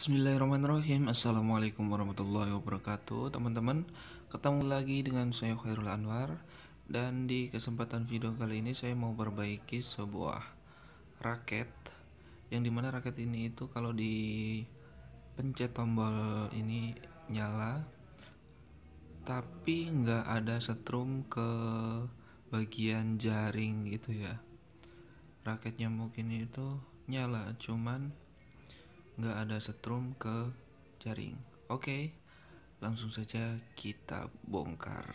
Bismillahirrahmanirrahim Assalamualaikum warahmatullahi wabarakatuh Teman-teman, ketemu lagi dengan saya Khairul Anwar Dan di kesempatan video kali ini saya mau perbaiki sebuah raket Yang dimana raket ini itu kalau di pencet tombol ini nyala Tapi nggak ada setrum ke bagian jaring gitu ya Raketnya mungkin itu nyala cuman nggak ada setrum ke jaring. Oke, langsung saja kita bongkar.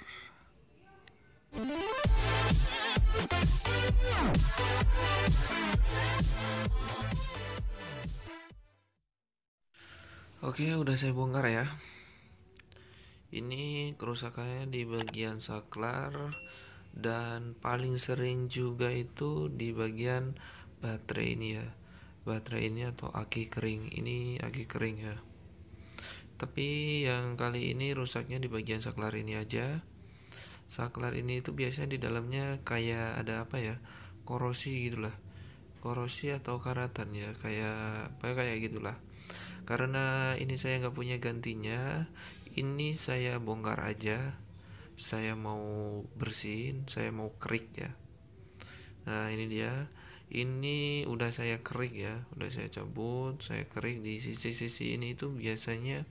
Oke, udah saya bongkar ya. Ini kerusakannya di bagian saklar dan paling sering juga itu di bagian baterai ini ya baterai ini atau aki kering ini aki kering ya tapi yang kali ini rusaknya di bagian saklar ini aja saklar ini itu biasanya di dalamnya kayak ada apa ya korosi gitulah korosi atau karatan ya kayak apa ya, kayak gitulah karena ini saya nggak punya gantinya ini saya bongkar aja saya mau bersihin saya mau kerik ya nah ini dia ini udah saya kerik ya udah saya cabut saya kerik di sisi-sisi ini itu biasanya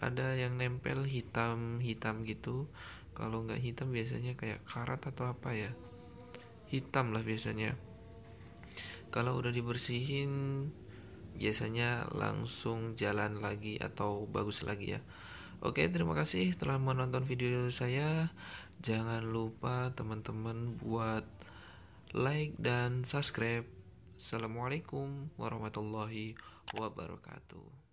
ada yang nempel hitam-hitam gitu kalau nggak hitam biasanya kayak karat atau apa ya hitam lah biasanya kalau udah dibersihin biasanya langsung jalan lagi atau bagus lagi ya Oke, terima kasih telah menonton video saya. Jangan lupa teman-teman buat like dan subscribe. Assalamualaikum warahmatullahi wabarakatuh.